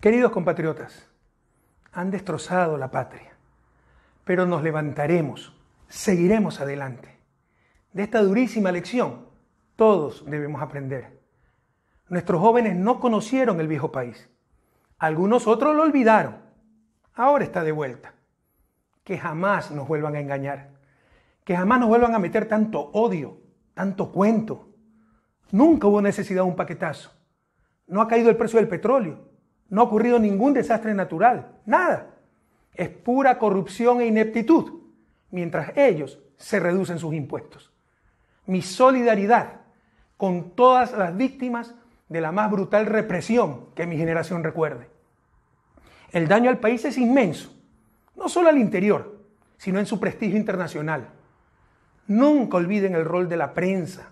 Queridos compatriotas, han destrozado la patria, pero nos levantaremos, seguiremos adelante. De esta durísima lección, todos debemos aprender. Nuestros jóvenes no conocieron el viejo país. Algunos otros lo olvidaron. Ahora está de vuelta. Que jamás nos vuelvan a engañar. Que jamás nos vuelvan a meter tanto odio, tanto cuento. Nunca hubo necesidad de un paquetazo. No ha caído el precio del petróleo. No ha ocurrido ningún desastre natural, nada. Es pura corrupción e ineptitud, mientras ellos se reducen sus impuestos. Mi solidaridad con todas las víctimas de la más brutal represión que mi generación recuerde. El daño al país es inmenso, no solo al interior, sino en su prestigio internacional. Nunca olviden el rol de la prensa,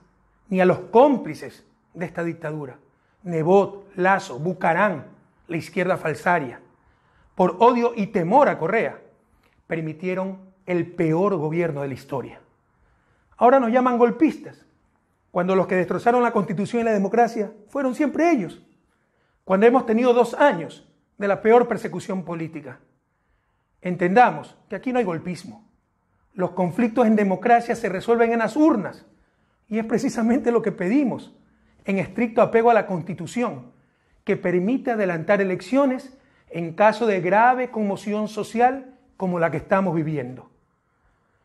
ni a los cómplices de esta dictadura. Nebot, Lazo, Bucarán, la izquierda falsaria, por odio y temor a Correa, permitieron el peor gobierno de la historia. Ahora nos llaman golpistas, cuando los que destrozaron la constitución y la democracia fueron siempre ellos, cuando hemos tenido dos años de la peor persecución política. Entendamos que aquí no hay golpismo. Los conflictos en democracia se resuelven en las urnas y es precisamente lo que pedimos, en estricto apego a la constitución que permite adelantar elecciones en caso de grave conmoción social como la que estamos viviendo.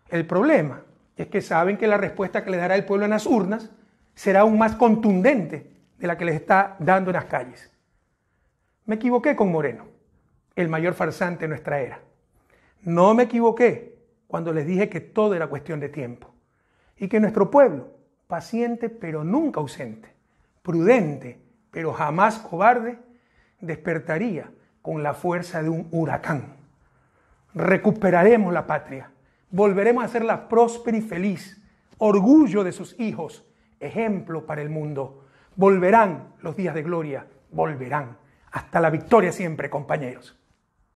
El problema es que saben que la respuesta que le dará el pueblo en las urnas será aún más contundente de la que les está dando en las calles. Me equivoqué con Moreno, el mayor farsante de nuestra era. No me equivoqué cuando les dije que todo era cuestión de tiempo y que nuestro pueblo, paciente pero nunca ausente, prudente pero jamás cobarde, despertaría con la fuerza de un huracán. Recuperaremos la patria, volveremos a hacerla próspera y feliz, orgullo de sus hijos, ejemplo para el mundo. Volverán los días de gloria, volverán. Hasta la victoria siempre, compañeros.